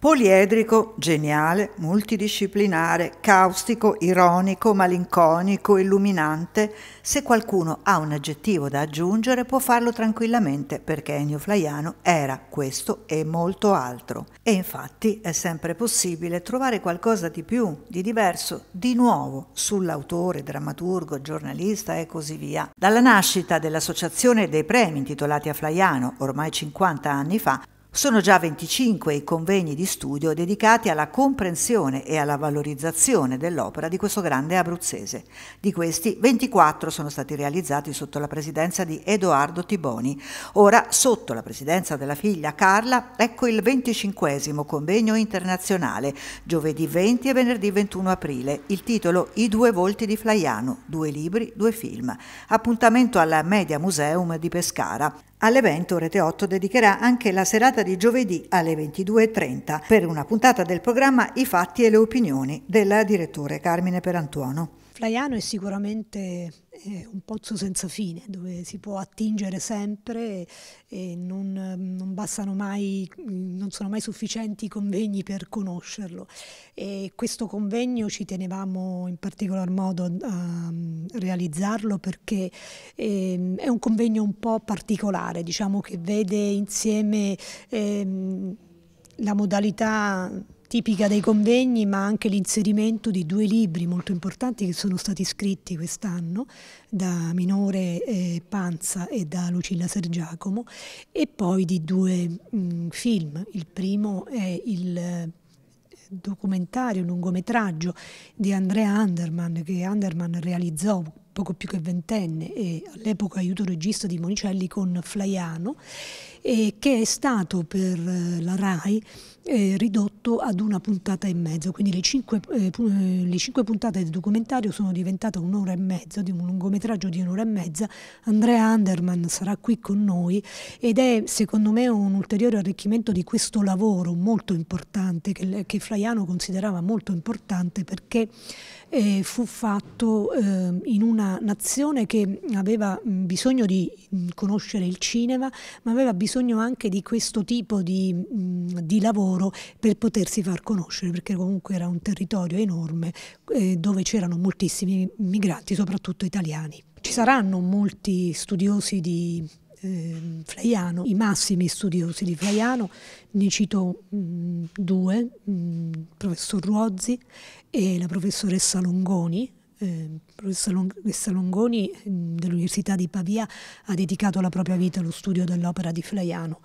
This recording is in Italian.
Poliedrico, geniale, multidisciplinare, caustico, ironico, malinconico, illuminante, se qualcuno ha un aggettivo da aggiungere può farlo tranquillamente perché Ennio Flaiano era questo e molto altro. E infatti è sempre possibile trovare qualcosa di più, di diverso, di nuovo sull'autore, drammaturgo, giornalista e così via. Dalla nascita dell'Associazione dei Premi intitolati a Flaiano, ormai 50 anni fa, sono già 25 i convegni di studio dedicati alla comprensione e alla valorizzazione dell'opera di questo grande abruzzese. Di questi 24 sono stati realizzati sotto la presidenza di Edoardo Tiboni. Ora, sotto la presidenza della figlia Carla, ecco il 25 convegno internazionale, giovedì 20 e venerdì 21 aprile. Il titolo I due volti di Flaiano, due libri, due film. Appuntamento al Media Museum di Pescara. All'evento Rete 8 dedicherà anche la serata di giovedì alle 22.30 per una puntata del programma I fatti e le opinioni della direttore Carmine Perantuono. Flaiano è sicuramente eh, un pozzo senza fine dove si può attingere sempre e non, non, bastano mai, non sono mai sufficienti i convegni per conoscerlo. E questo convegno ci tenevamo in particolar modo a, realizzarlo perché ehm, è un convegno un po' particolare, diciamo che vede insieme ehm, la modalità tipica dei convegni, ma anche l'inserimento di due libri molto importanti che sono stati scritti quest'anno da Minore eh, Panza e da Lucilla Sergiacomo e poi di due mh, mm, film. Il primo è il eh, documentario, lungometraggio di Andrea Anderman che Anderman realizzò poco più che ventenne e all'epoca aiuto regista di Monicelli con Flaiano, eh, che è stato per eh, la RAI eh, ridotto ad una puntata e mezzo, quindi le cinque, eh, eh le cinque, puntate del documentario sono diventate un'ora e mezza, di un lungometraggio di un'ora e mezza. Andrea Anderman sarà qui con noi ed è secondo me un ulteriore arricchimento di questo lavoro molto importante che, che Flaiano considerava molto importante perché eh, fu fatto ehm, in una nazione che aveva mm, bisogno di mm, conoscere il cinema, ma aveva bisogno anche di questo tipo di, mm, di lavoro per potersi far conoscere, perché comunque era un territorio enorme eh, dove c'erano moltissimi migranti, soprattutto italiani. Ci saranno molti studiosi di eh, Flaiano, i massimi studiosi di Flaiano, ne cito mh, due, il professor Ruozzi e la professoressa Longoni, eh, professoressa Longoni ehm, dell'Università di Pavia ha dedicato la propria vita allo studio dell'opera di Flaiano